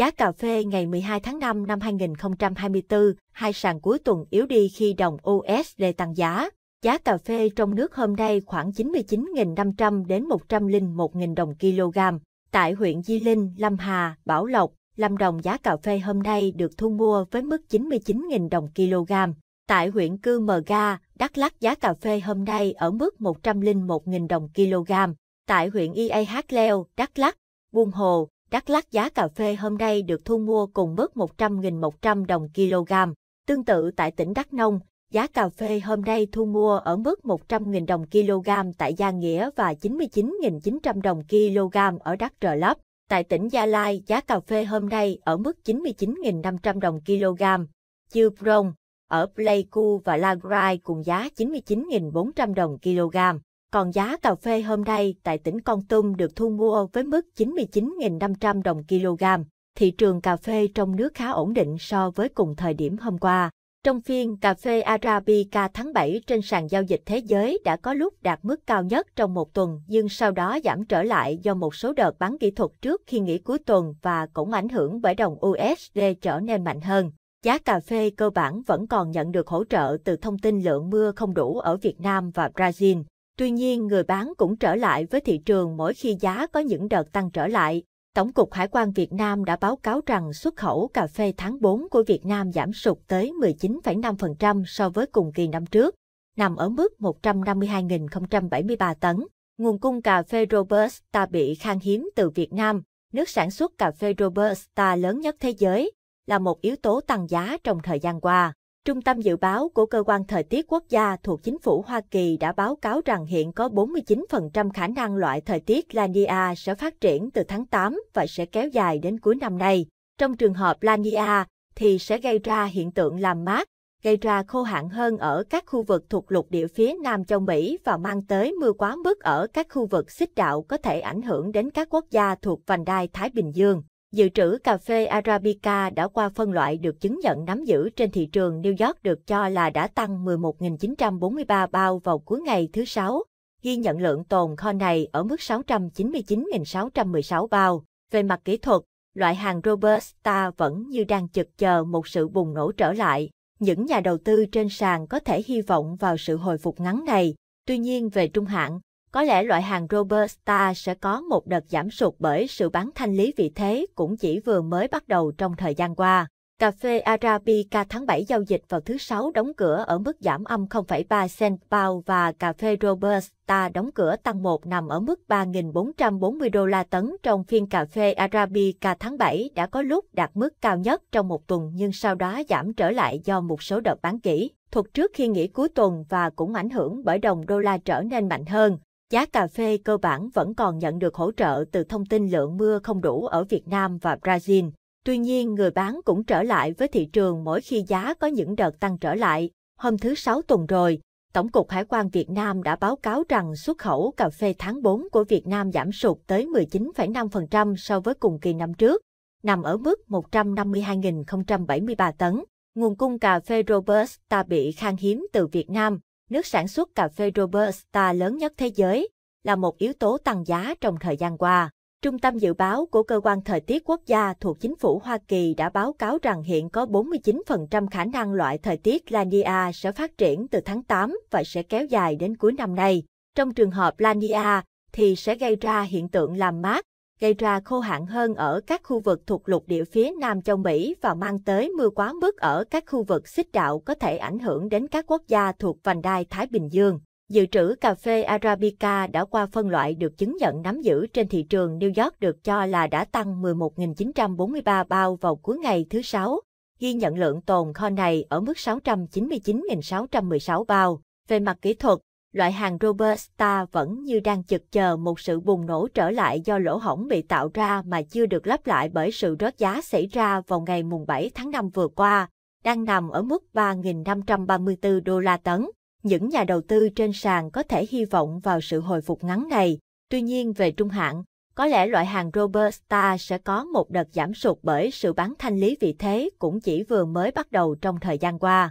Giá cà phê ngày 12 tháng 5 năm 2024, hai sàn cuối tuần yếu đi khi đồng USD tăng giá. Giá cà phê trong nước hôm nay khoảng 99.500 đến 101.000 đồng kg. Tại huyện Di Linh, Lâm Hà, Bảo Lộc, Lâm Đồng giá cà phê hôm nay được thu mua với mức 99.000 đồng kg. Tại huyện Cư Mờ Ga, Đắk Lắk giá cà phê hôm nay ở mức 101.000 đồng kg. Tại huyện Ia Hát Leo, Đắk Lắk, Buôn Hồ, Đắk Lắk giá cà phê hôm nay được thu mua cùng mức 100.100 đồng kg. Tương tự tại tỉnh Đắk Nông, giá cà phê hôm nay thu mua ở mức 100.000 đồng kg tại Gia Nghĩa và 99.900 đồng kg ở Đắk Rờ Lấp. Tại tỉnh Gia Lai, giá cà phê hôm nay ở mức 99.500 đồng kg. Chư Prong, ở Pleiku và Lagrai cùng giá 99.400 đồng kg. Còn giá cà phê hôm nay tại tỉnh Con Tum được thu mua với mức 99.500 đồng kg. Thị trường cà phê trong nước khá ổn định so với cùng thời điểm hôm qua. Trong phiên cà phê Arabica tháng 7 trên sàn giao dịch thế giới đã có lúc đạt mức cao nhất trong một tuần nhưng sau đó giảm trở lại do một số đợt bán kỹ thuật trước khi nghỉ cuối tuần và cũng ảnh hưởng bởi đồng USD trở nên mạnh hơn. Giá cà phê cơ bản vẫn còn nhận được hỗ trợ từ thông tin lượng mưa không đủ ở Việt Nam và Brazil. Tuy nhiên, người bán cũng trở lại với thị trường mỗi khi giá có những đợt tăng trở lại. Tổng cục Hải quan Việt Nam đã báo cáo rằng xuất khẩu cà phê tháng 4 của Việt Nam giảm sụt tới 19,5% so với cùng kỳ năm trước, nằm ở mức 152.073 tấn. Nguồn cung cà phê Robusta bị khan hiếm từ Việt Nam, nước sản xuất cà phê Robusta lớn nhất thế giới, là một yếu tố tăng giá trong thời gian qua. Trung tâm Dự báo của Cơ quan Thời tiết Quốc gia thuộc Chính phủ Hoa Kỳ đã báo cáo rằng hiện có 49% khả năng loại thời tiết La Nina sẽ phát triển từ tháng 8 và sẽ kéo dài đến cuối năm nay. Trong trường hợp La Nina thì sẽ gây ra hiện tượng làm mát, gây ra khô hạn hơn ở các khu vực thuộc lục địa phía Nam châu Mỹ và mang tới mưa quá mức ở các khu vực xích đạo có thể ảnh hưởng đến các quốc gia thuộc vành đai Thái Bình Dương. Dự trữ cà phê Arabica đã qua phân loại được chứng nhận nắm giữ trên thị trường New York được cho là đã tăng 11.943 bao vào cuối ngày thứ Sáu, ghi nhận lượng tồn kho này ở mức 699.616 bao. Về mặt kỹ thuật, loại hàng Robusta vẫn như đang chực chờ một sự bùng nổ trở lại. Những nhà đầu tư trên sàn có thể hy vọng vào sự hồi phục ngắn này. Tuy nhiên về trung hạn, có lẽ loại hàng Robusta sẽ có một đợt giảm sụt bởi sự bán thanh lý vị thế cũng chỉ vừa mới bắt đầu trong thời gian qua. Cà phê Arabica tháng 7 giao dịch vào thứ Sáu đóng cửa ở mức giảm âm 0,3 cent bao và cà phê Robusta đóng cửa tăng 1 nằm ở mức 3.440 đô la tấn trong phiên cà phê Arabica tháng 7 đã có lúc đạt mức cao nhất trong một tuần nhưng sau đó giảm trở lại do một số đợt bán kỹ, thuộc trước khi nghỉ cuối tuần và cũng ảnh hưởng bởi đồng đô la trở nên mạnh hơn. Giá cà phê cơ bản vẫn còn nhận được hỗ trợ từ thông tin lượng mưa không đủ ở Việt Nam và Brazil. Tuy nhiên, người bán cũng trở lại với thị trường mỗi khi giá có những đợt tăng trở lại. Hôm thứ Sáu tuần rồi, Tổng cục Hải quan Việt Nam đã báo cáo rằng xuất khẩu cà phê tháng 4 của Việt Nam giảm sụt tới 19,5% so với cùng kỳ năm trước, nằm ở mức 152.073 tấn. Nguồn cung cà phê Robusta bị khan hiếm từ Việt Nam, nước sản xuất cà phê Robusta lớn nhất thế giới, là một yếu tố tăng giá trong thời gian qua. Trung tâm Dự báo của Cơ quan Thời tiết Quốc gia thuộc chính phủ Hoa Kỳ đã báo cáo rằng hiện có 49% khả năng loại thời tiết La Nina sẽ phát triển từ tháng 8 và sẽ kéo dài đến cuối năm nay. Trong trường hợp La Nina thì sẽ gây ra hiện tượng làm mát gây ra khô hạn hơn ở các khu vực thuộc lục địa phía Nam châu Mỹ và mang tới mưa quá mức ở các khu vực xích đạo có thể ảnh hưởng đến các quốc gia thuộc vành đai Thái Bình Dương. Dự trữ cà phê Arabica đã qua phân loại được chứng nhận nắm giữ trên thị trường New York được cho là đã tăng 11.943 bao vào cuối ngày thứ Sáu, ghi nhận lượng tồn kho này ở mức 699.616 bao. Về mặt kỹ thuật, loại hàng Robusta vẫn như đang chực chờ một sự bùng nổ trở lại do lỗ hổng bị tạo ra mà chưa được lấp lại bởi sự rớt giá xảy ra vào ngày mùng 7 tháng 5 vừa qua, đang nằm ở mức 3.534 đô la tấn. Những nhà đầu tư trên sàn có thể hy vọng vào sự hồi phục ngắn này. Tuy nhiên về trung hạn, có lẽ loại hàng Robusta sẽ có một đợt giảm sụt bởi sự bán thanh lý vị thế cũng chỉ vừa mới bắt đầu trong thời gian qua.